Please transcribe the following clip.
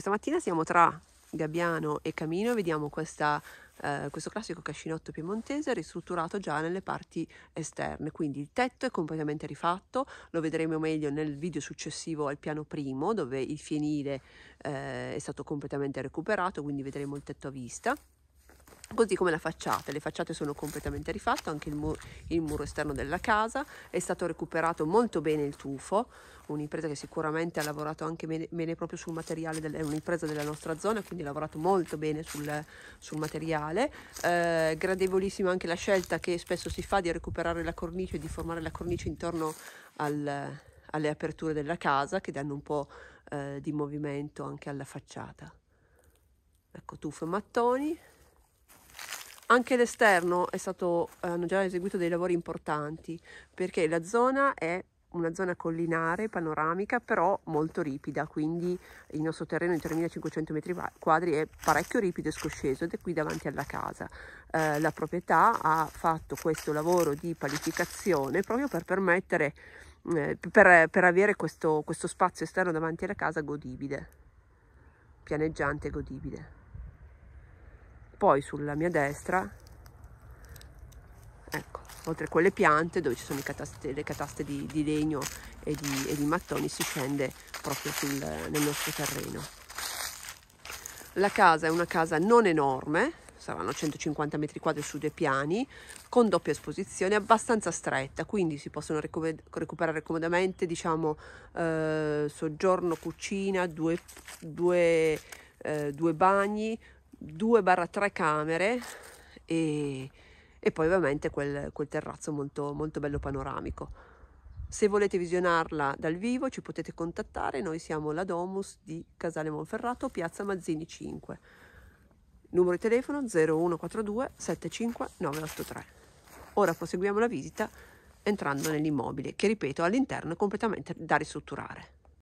Questa mattina siamo tra Gabbiano e Camino, e vediamo questa, eh, questo classico cascinotto piemontese ristrutturato già nelle parti esterne, quindi il tetto è completamente rifatto, lo vedremo meglio nel video successivo al piano primo dove il fienile eh, è stato completamente recuperato, quindi vedremo il tetto a vista. Così come la facciata, le facciate sono completamente rifatte, anche il, mu il, muro esterno della casa, è stato recuperato molto bene il tufo, un'impresa che sicuramente ha lavorato anche bene, proprio sul materiale, del, è un'impresa della nostra zona, quindi ha lavorato molto bene sul, sul materiale, eh, gradevolissima anche la scelta che spesso si fa di recuperare la cornice e di formare la cornice intorno al, alle aperture della casa che danno un po' eh, di movimento anche alla facciata. Ecco, tufo e mattoni. Anche l'esterno è stato, eh, hanno già eseguito dei lavori importanti perché la zona è una zona collinare, panoramica, però molto ripida, quindi il nostro terreno di 3500 metri quadri è parecchio ripido e scosceso ed è qui davanti alla casa. Eh, la proprietà ha fatto questo lavoro di palificazione proprio per permettere, eh, per, per, avere questo, questo spazio esterno davanti alla casa godibile, pianeggiante e godibile poi sulla mia destra ecco oltre a quelle piante dove ci sono cataste, le cataste di, di legno e di, e di, mattoni si scende proprio sul, nel nostro terreno la casa è una casa non enorme saranno 150 metri quadri su due piani con doppia esposizione abbastanza stretta quindi si possono recuperare comodamente diciamo eh, soggiorno cucina due, due, eh, due bagni 2-3 camere e, e, poi ovviamente quel, quel terrazzo molto, molto bello panoramico. Se volete visionarla dal vivo ci potete contattare, noi siamo la Domus di Casale Monferrato, Piazza Mazzini 5. Numero di telefono 0142 75983. Ora proseguiamo la visita entrando nell'immobile che ripeto all'interno è completamente da ristrutturare.